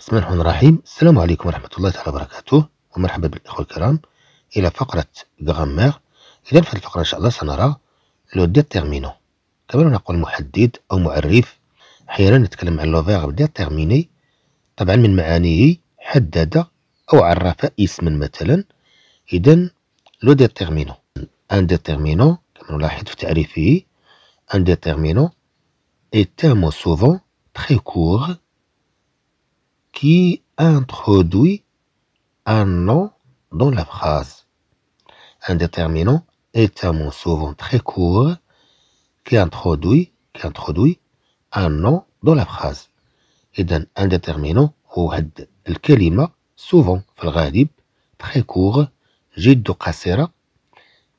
بسم الله الرحمن الرحيم السلام عليكم ورحمة الله تعالى وبركاته ومرحبا بالإخوة الكرام إلى فقرة غرامير إذا في الفقرة إن شاء الله سنرى لو ديتيرمينو كما نقول محدد أو معرف أحيانا نتكلم عن لو فيرب ديتيرميني طبعا من معانيه حدد أو عرف اسما مثلا إذا لو ديتيرمينو أن ديتيرمينو كما نلاحظ في تعريفه أن ديتيرمينو إي تيرمو سوفون تخي كور qui introduit un nom dans la phrase. Un déterminant est un mot souvent très court qui introduit, qui introduit un nom dans la phrase. Et un déterminant هو Le الكلمة souvent très court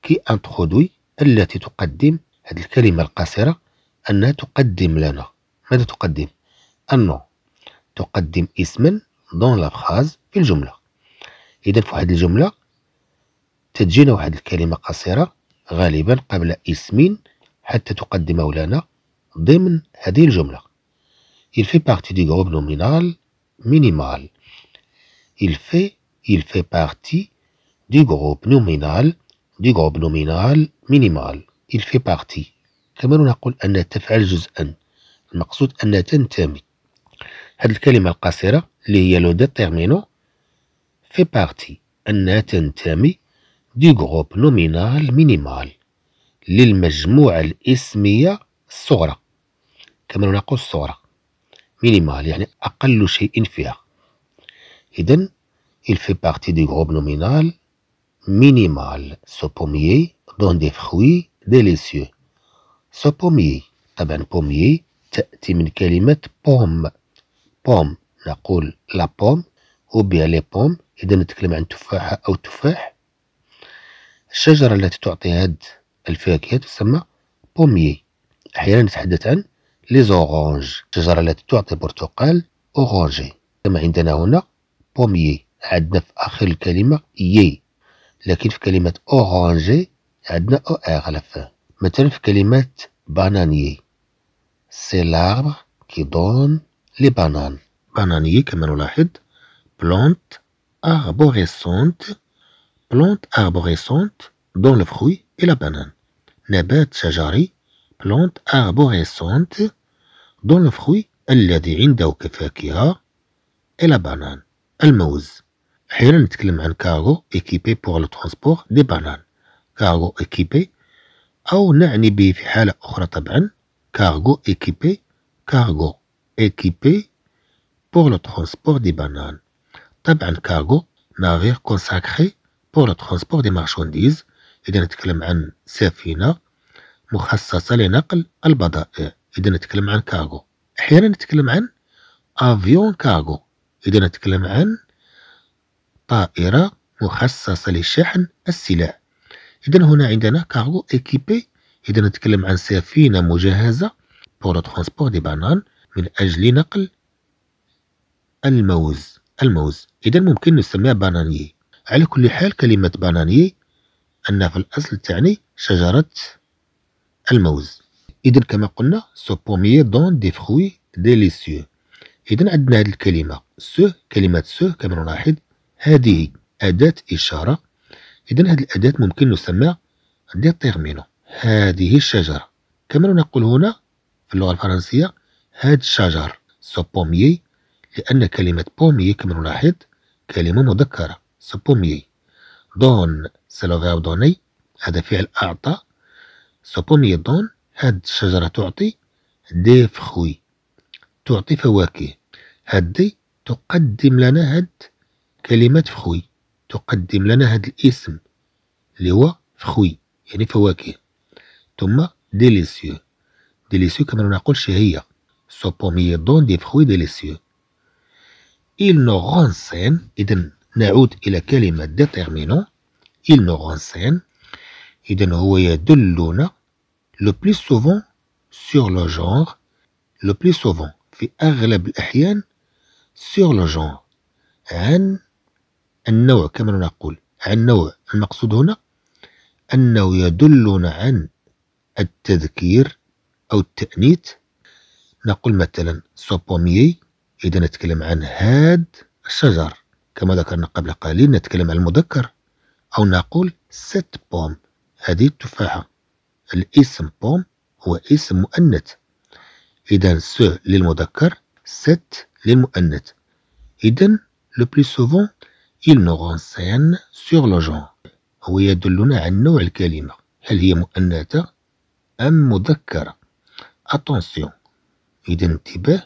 Qui introduit un nom التي تقدم هذه تقدم اسما دون لافخاز في الجملة إذا في هذه الجملة تجينا واحد الكلمة قصيرة غالبا قبل اسم حتى تقدم لنا ضمن هذه الجملة Il fait partie du groupe nominal minimal. Il fait, il fait partie du groupe nominal du groupe nominal minimal. Il fait partie. كما نقول أن تفعل جزءا المقصود أن تنتمي هاد الكلمة القصيرة اللي هي لو ديتيرمينو في بارتي أنها تنتمي دي جروب نومينال مينيمال للمجموعة الاسمية الصغرى كما نقول الصغرى مينيمال يعني أقل شيء فيها إذن il fait partie du groupe nominal minimal. Ce pommier donne des fruits délicieux. Ce pommier, طبعا pommier تأتي من كلمة بوم بوم نقول لا بوم أو بيان لي بوم إذا نتكلم عن تفاحة أو تفاح الشجرة التي تعطي هاد الفاكهة تسمى بوميي أحيانا نتحدث عن لي زورانج الشجرة التي تعطي برتقال أورانجي كما عندنا هنا بوميي عندنا في آخر الكلمة يي لكن في كلمة أورانجي عندنا أو أغلف مثلا في كلمة بانانيي سي لاربر كي دون لي بانان بانانية كما نلاحظ بلونت أربوريسونت بلونت أربوريسونت دون الفخوي إي لا بانان نبات شجري بلونت أربوريسونت دون الفخوي الذي عنده كفاكهة إي لا بانان الموز حين نتكلم عن كارغو إيكيبي بوغ لو ترونسبور دي بانان كارغو إيكيبي أو نعني به في حالة أخرى طبعا كارغو إيكيبي كارغو équipé pour le transport des bananes. طبعا كارغو نافير كونساكري بور لو ترونسبور دي مارشونديز إذا نتكلم عن سفينة مخصصة لنقل البضائع إذا نتكلم عن كارغو أحيانا نتكلم عن أفيون كارغو إذا نتكلم عن طائرة مخصصة لشحن السلع إذا هنا عندنا كارغو إيكيبي إذا نتكلم عن سفينة مجهزة بور لو ترونسبور دي بانان من أجل نقل الموز الموز إذا ممكن نسميها بانانيي على كل حال كلمة بانانيي أنها في الأصل تعني شجرة الموز إذا كما قلنا سو بوميي دون دي فخوي ديليسيو إذا عندنا هذه الكلمة سو كلمة سو كما نلاحظ هذه أداة إشارة إذا هذه الأداة ممكن نسمى ديتيرمينو هذه الشجرة كما نقول هنا في اللغة الفرنسية هاد الشجر سو بوميي لأن كلمة بوميي كما نلاحظ كلمة مذكرة سو بوميي دون سلوفاو دوني هذا فعل أعطى سو بوميي دون هاد الشجرة تعطي دي فخوي تعطي فواكه هادي تقدم لنا هاد كلمة فخوي تقدم لنا هاد الاسم اللي هو فخوي يعني فواكه ثم ديليسيو ديليسيو كما نقول شهية ce pommier donne des fruits délicieux. Il nous renseigne, إذا نعود إلى كلمة déterminant, il nous renseigne, إذا هو يدلنا le plus souvent sur le genre, le plus souvent في أغلب الأحيان sur le genre عن النوع كما نقول عن نوع المقصود هنا أنه يدلنا عن التذكير أو التأنيث نقول مثلا سوبوميي إذا نتكلم عن هاد الشجر كما ذكرنا قبل قليل نتكلم عن المذكر أو نقول ست بوم هذه التفاحة الاسم بوم هو اسم مؤنث إذا سو للمذكر ست للمؤنث إذا لو بلي سوفون il nous renseigne sur le genre هو يدلنا عن نوع الكلمة هل هي مؤنثة أم مذكرة attention identifiés,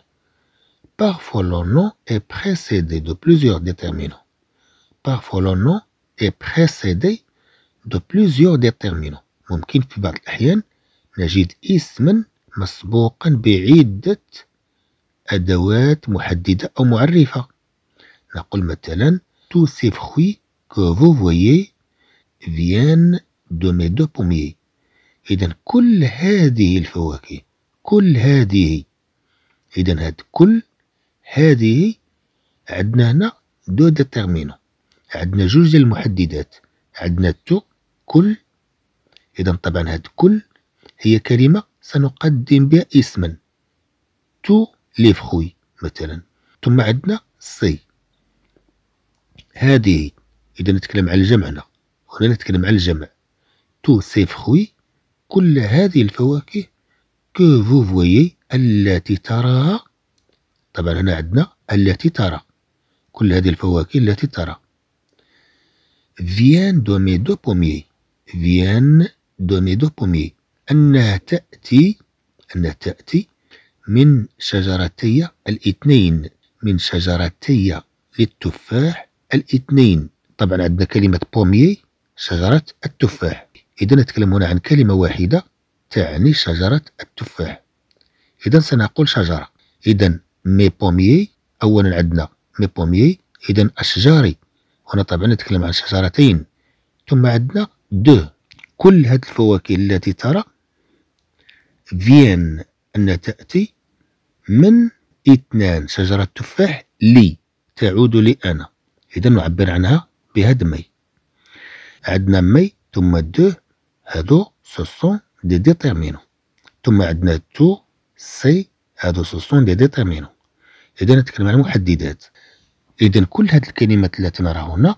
parfois leur nom est précédé de plusieurs déterminants. Parfois leur nom est précédé de plusieurs déterminants. ممكن في بعض الأحيان نجد اسما مسبوقا بعدة أدوات محددة أو معرفة نقول مثلا tous ces fruits que vous voyez viennent de mes deux pommiers إذا كل هذه الفواكه كل هذه اذا هاد كل هذه عندنا هنا دو ديتيرمينون عندنا جوج ديال المحددات عندنا تو كل اذا طبعا هاد كل هي كلمه سنقدم بها اسما تو لي فخوي مثلا ثم عندنا سي هذه اذا نتكلم على الجمع هنا هنا نتكلم على الجمع تو سي فخوي كل هذه الفواكه كو فو فويي التي ترى طبعا هنا عندنا التي ترى كل هذه الفواكه التي ترى فيان دو دو بومي فيان دو دو بومي أنها تأتي أنها تأتي من شجرتي الاثنين من شجرتي للتفاح الاثنين طبعا عندنا كلمة بومي شجرة التفاح إذا نتكلم هنا عن كلمة واحدة تعني شجرة التفاح اذا سنقول شجره اذا مي بوميي اولا عندنا مي بوميي اذا اشجاري هنا طبعا نتكلم عن شجرتين ثم عندنا دو كل هذه الفواكه التي ترى فين ان تاتي من اثنان شجره تفاح لي تعود لي انا اذا نعبر عنها بهذا مي عندنا مي ثم دو هادو سو سون دي ديتيرمينو ثم عندنا تو سي هادو سوسون دي ديترمينو اذا نتكلم على محددات اذا كل هاد الكلمات التي نراها هنا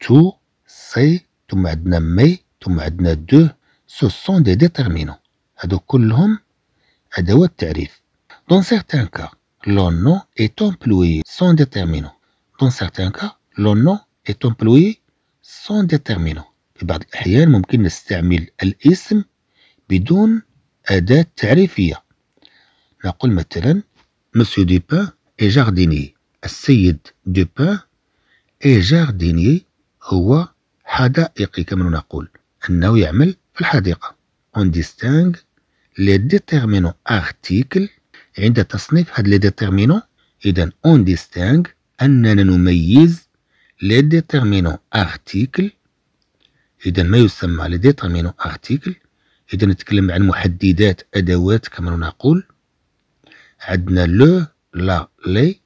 تو سي ثم عندنا مي ثم عندنا دو سوسون دي ديترمينو هادو كلهم ادوات تعريف دون سيغتان كا لون نو اي تومبلوي سون ديترمينو دون سيغتان كا لون نو اي تومبلوي سون ديترمينو في بعض الأحيان ممكن نستعمل الاسم بدون أداة تعريفية نقول مثلا مسيو دوبان اي جارديني السيد دوبان اي جارديني هو حدائقي كما نقول أنه يعمل في الحديقة اون ديستينغ لي ديتيرمينون ارتيكل عند تصنيف هاد لي ديتيرمينون إذا اون ديستينغ أننا نميز لي ديتيرمينون ارتيكل إذا ما يسمى لي ديتيرمينون ارتيكل إذا نتكلم عن محددات أدوات كما نقول عندنا لو لا لي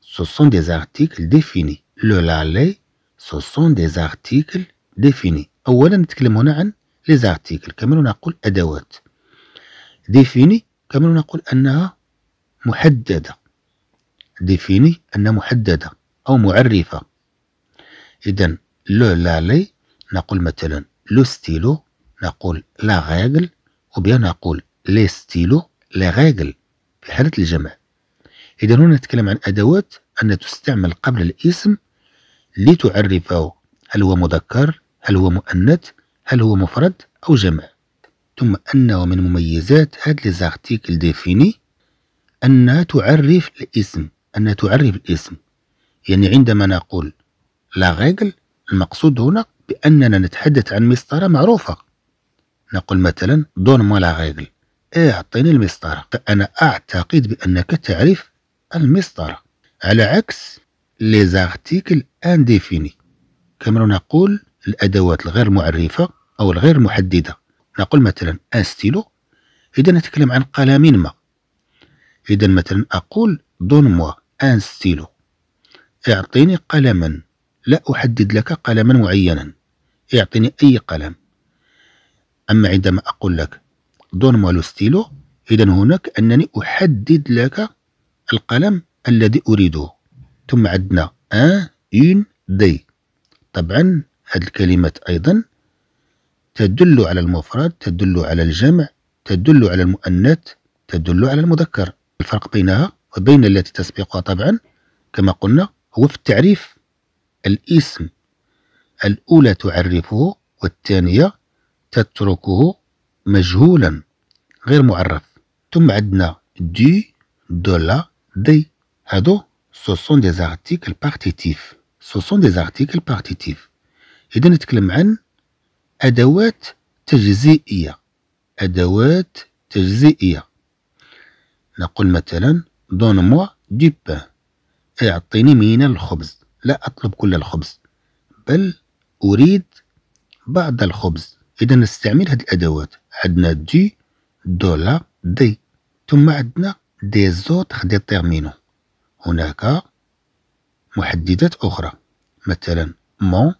سو سون دي زارتيكل ديفيني لو لا لي سو سون دي زارتيكل ديفيني اولا نتكلم هنا عن لي زارتيكل كما نقول ادوات ديفيني كما نقول انها محدده ديفيني انها محدده او معرفه اذا لو لا لي نقول مثلا لو ستيلو نقول لا او وبيان نقول لي ستيلو لي ريغل في حالة الجمع إذا هنا نتكلم عن أدوات أن تستعمل قبل الاسم لتعرفه هل هو مذكر هل هو مؤنث هل هو مفرد أو جمع ثم أنه من مميزات هاد ليزارتيكل ديفيني أنها تعرف الاسم أنها تعرف الاسم يعني عندما نقول لا غيجل المقصود هنا بأننا نتحدث عن مسطرة معروفة نقول مثلا دون مو لا غيجل اعطني المسطرة فأنا أعتقد بأنك تعرف المسطرة على عكس لي زارتيكل انديفيني كما نقول الأدوات الغير معرفة أو الغير محددة نقول مثلا ان ستيلو إذا نتكلم عن قلم ما إذا مثلا أقول دون موا ان ستيلو اعطيني قلما لا أحدد لك قلما معينا اعطيني أي قلم أما عندما أقول لك دون مالو ستيلو إذا هناك أنني أحدد لك القلم الذي أريده ثم عندنا أن اون دي طبعا هذه الكلمات أيضا تدل على المفرد تدل على الجمع تدل على المؤنث تدل على المذكر الفرق بينها وبين التي تسبقها طبعا كما قلنا هو في التعريف الاسم الأولى تعرفه والثانية تتركه مجهولا غير معرف ثم عندنا دي دولا دي هادو سو سون دي زارتيكل بارتيتيف سو سون دي زارتيكل بارتيتيف اذا نتكلم عن ادوات تجزئيه ادوات تجزئيه نقول مثلا دون موا دي بان اعطيني من الخبز لا اطلب كل الخبز بل اريد بعض الخبز اذا نستعمل هذه الادوات عندنا دي دولا دي ثم عندنا دي زوتخ ديتيرمينون هناك محددات أخرى مثلا مون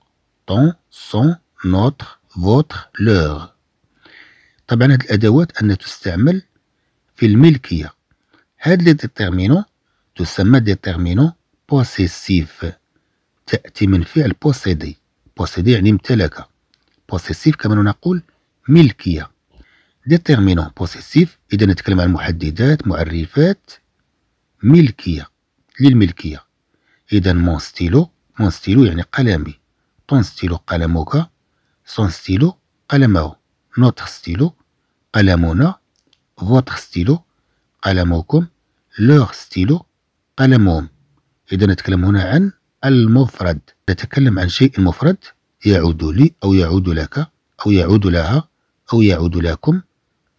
طون سون نوتر فوتر لور طبعا هذه الأدوات أن تستعمل في الملكية هاد لي ديتيرمينون تسمى ديتيرمينون بوسيسيف تأتي من فعل بوسيدي بوسيدي يعني امتلك بوسيسيف كما نقول ملكيه ديتيرمينون بوسيسيف اذا نتكلم عن محددات معرفات ملكيه للملكيه اذا مون ستيلو مون ستيلو يعني قلمي طون ستيلو قلمك سون ستيلو قلمه نوتر ستيلو قلمنا فوتر ستيلو قلمكم لوغ ستيلو قلمهم إذا نتكلم هنا عن المفرد نتكلم عن شيء مفرد يعود لي أو يعود لك أو يعود لها أو يعود لكم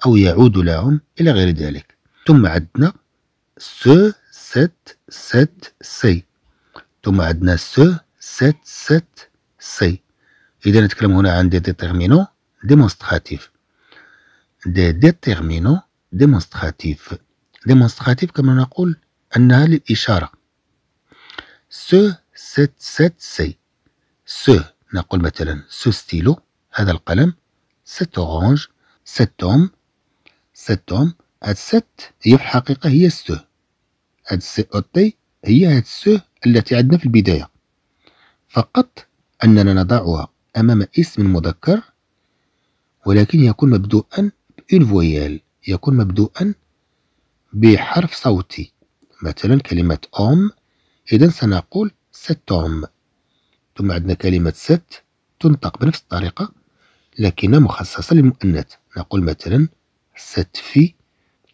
أو يعود لهم إلى غير ذلك ثم عندنا سو ست ست سي ثم عندنا سو ست ست سي إذا نتكلم هنا عن دي ديتيرمينو ديمونستراتيف دي ديتيرمينو ديمونستراتيف ديمونستراتيف كما نقول أنها للإشارة سو ست ست سي سو نقول مثلا سو ستيلو هذا القلم ست أورانج ست أوم ستهم هاد ست هي في الحقيقة هي السه هاد السي هي هاد السه التي عندنا في البداية فقط أننا نضعها أمام اسم مذكر ولكن يكون مبدوءا بإن فويال يكون مبدوءا بحرف صوتي مثلا كلمة أم إذا سنقول ستوم ثم عندنا كلمة ست تنطق بنفس الطريقة لكن مخصصة للمؤنث نقول مثلا ستفي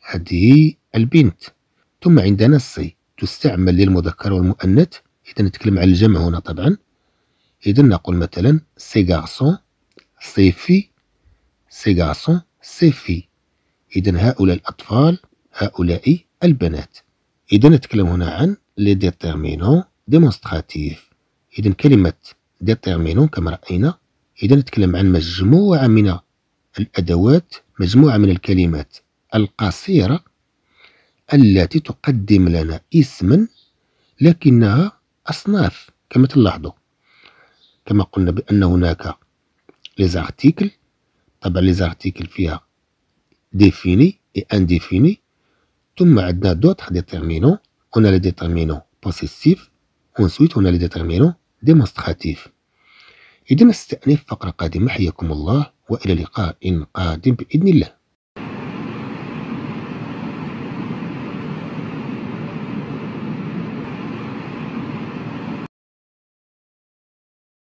هذه البنت ثم عندنا السي تستعمل للمذكر والمؤنث إذا نتكلم على الجمع هنا طبعا إذا نقول مثلا سي غارسون سي في سي غارسون سي في إذا هؤلاء الأطفال هؤلاء البنات إذا نتكلم هنا عن لي ديتيرمينون ديمونستراتيف إذا كلمة ديتيرمينون كما رأينا إذا نتكلم عن مجموعة من الأدوات مجموعة من الكلمات القصيرة التي تقدم لنا اسما لكنها أصناف كما تلاحظوا كما قلنا بأن هناك ليزارتيكل طبعا ليزارتيكل فيها ديفيني اي انديفيني ثم عندنا دوطخ ديتيرمينون هنا لي ديتيرمينون بوسيسيف ونسويت هنا لي ديتيرمينون ديمونستراتيف إذا نستأنف فقرة قادمة حياكم الله والى لقاء قادم باذن الله